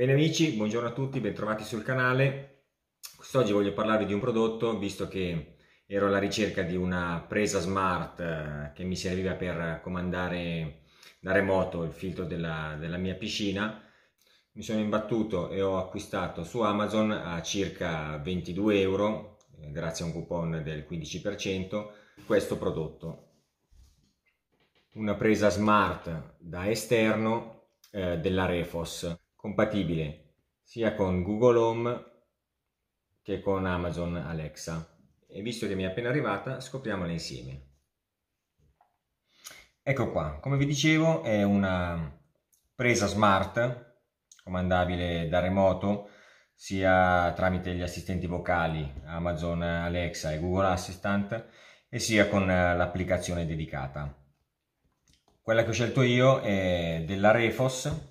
Bene amici, buongiorno a tutti, bentrovati sul canale. Quest'oggi voglio parlarvi di un prodotto, visto che ero alla ricerca di una presa smart eh, che mi serviva per comandare da remoto il filtro della, della mia piscina. Mi sono imbattuto e ho acquistato su Amazon a circa 22 euro, eh, grazie a un coupon del 15%, questo prodotto. Una presa smart da esterno eh, della Refos compatibile sia con Google Home che con Amazon Alexa. E visto che mi è appena arrivata, scopriamola insieme. Ecco qua, come vi dicevo è una presa smart, comandabile da remoto, sia tramite gli assistenti vocali Amazon Alexa e Google Assistant, e sia con eh, l'applicazione dedicata. Quella che ho scelto io è della Refos,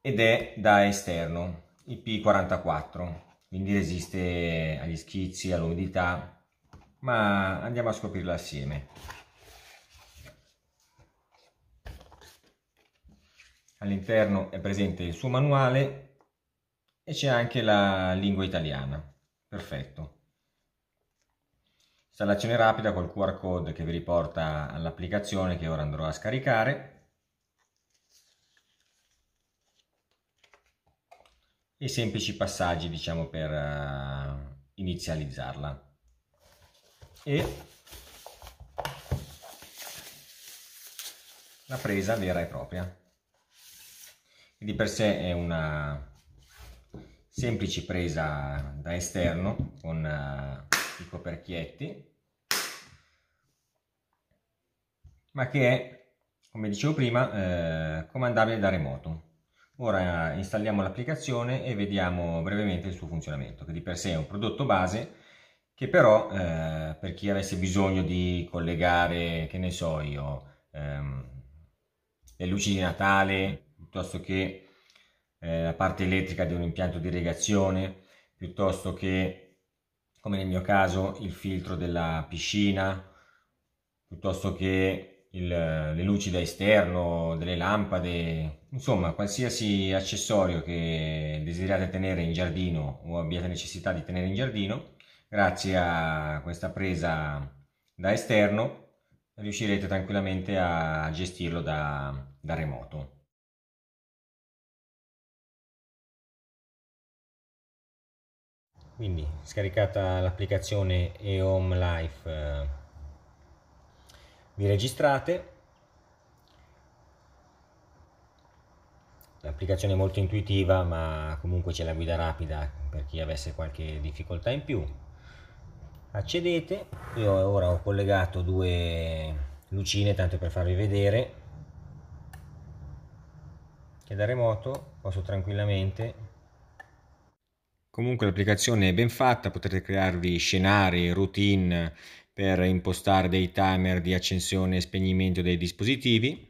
ed è da esterno, IP44, quindi resiste agli schizzi, all'umidità, ma andiamo a scoprirla assieme. All'interno è presente il suo manuale e c'è anche la lingua italiana. Perfetto. Installazione rapida col QR code che vi riporta all'applicazione che ora andrò a scaricare. e semplici passaggi diciamo per uh, inizializzarla e la presa vera e propria e di per sé è una semplice presa da esterno con uh, i coperchietti ma che è come dicevo prima eh, comandabile da remoto Ora eh, installiamo l'applicazione e vediamo brevemente il suo funzionamento, che di per sé è un prodotto base che però eh, per chi avesse bisogno di collegare, che ne so io, ehm, le luci di Natale, piuttosto che eh, la parte elettrica di un impianto di irrigazione, piuttosto che, come nel mio caso, il filtro della piscina, piuttosto che il, le luci da esterno, delle lampade, insomma qualsiasi accessorio che desiderate tenere in giardino o abbiate necessità di tenere in giardino, grazie a questa presa da esterno riuscirete tranquillamente a gestirlo da, da remoto. Quindi scaricata l'applicazione eHome Life eh, vi registrate, l'applicazione è molto intuitiva ma comunque c'è la guida rapida per chi avesse qualche difficoltà in più, accedete, io ora ho collegato due lucine tanto per farvi vedere che da remoto posso tranquillamente Comunque l'applicazione è ben fatta, potete crearvi scenari, routine per impostare dei timer di accensione e spegnimento dei dispositivi.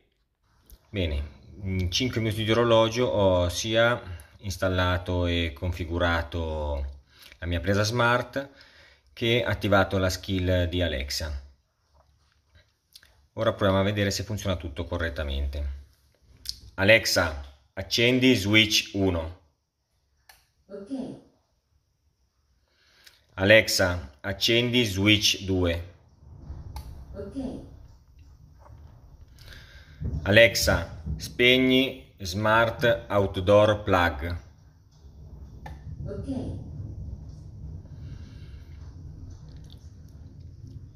Bene, in 5 minuti di orologio ho sia installato e configurato la mia presa smart che attivato la skill di Alexa. Ora proviamo a vedere se funziona tutto correttamente. Alexa, accendi switch 1. Ok. Alexa, accendi Switch 2. Ok. Alexa, spegni Smart Outdoor Plug. Ok.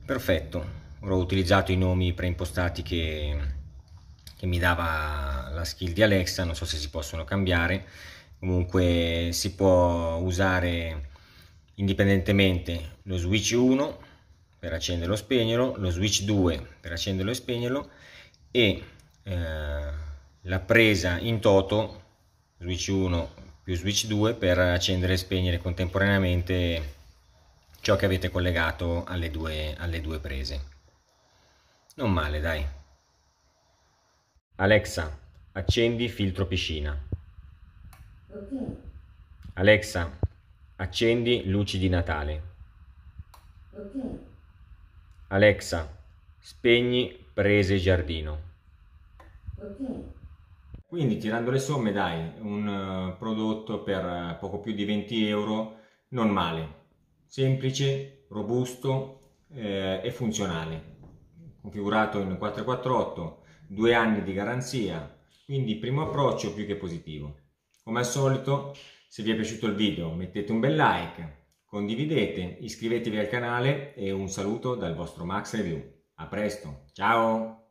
Perfetto, ora ho utilizzato i nomi preimpostati che, che mi dava la skill di Alexa, non so se si possono cambiare, comunque si può usare indipendentemente lo switch 1 per accenderlo e spegnerlo, lo switch 2 per accenderlo e spegnerlo e eh, la presa in toto switch 1 più switch 2 per accendere e spegnere contemporaneamente ciò che avete collegato alle due, alle due prese. Non male, dai. Alexa, accendi filtro piscina. Alexa, Accendi luci di Natale. Ok. Alexa, spegni prese giardino. Ok. Quindi tirando le somme dai un eh, prodotto per eh, poco più di 20 euro non male, semplice, robusto eh, e funzionale. Configurato in 448, due anni di garanzia, quindi primo approccio più che positivo. Come al solito se vi è piaciuto il video mettete un bel like, condividete, iscrivetevi al canale e un saluto dal vostro Max Review. A presto, ciao!